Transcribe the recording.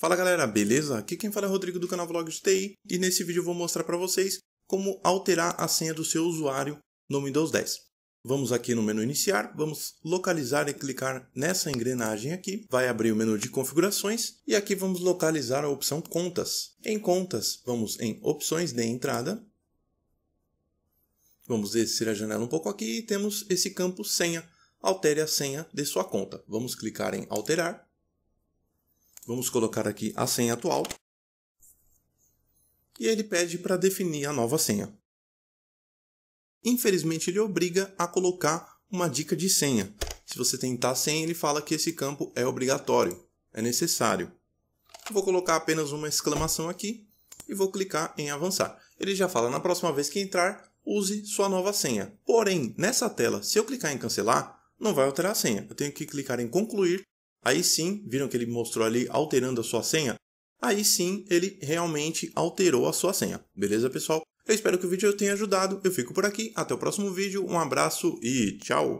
Fala galera, beleza? Aqui quem fala é o Rodrigo do canal Vlogs TI e nesse vídeo eu vou mostrar para vocês como alterar a senha do seu usuário no Windows 10. Vamos aqui no menu iniciar, vamos localizar e clicar nessa engrenagem aqui, vai abrir o menu de configurações e aqui vamos localizar a opção contas. Em contas, vamos em opções de entrada, vamos descer a janela um pouco aqui e temos esse campo senha, altere a senha de sua conta. Vamos clicar em alterar Vamos colocar aqui a senha atual. E ele pede para definir a nova senha. Infelizmente, ele obriga a colocar uma dica de senha. Se você tentar sem, ele fala que esse campo é obrigatório, é necessário. vou colocar apenas uma exclamação aqui e vou clicar em avançar. Ele já fala, na próxima vez que entrar, use sua nova senha. Porém, nessa tela, se eu clicar em cancelar, não vai alterar a senha. Eu tenho que clicar em concluir Aí sim, viram que ele mostrou ali alterando a sua senha? Aí sim, ele realmente alterou a sua senha. Beleza, pessoal? Eu espero que o vídeo tenha ajudado. Eu fico por aqui. Até o próximo vídeo. Um abraço e tchau!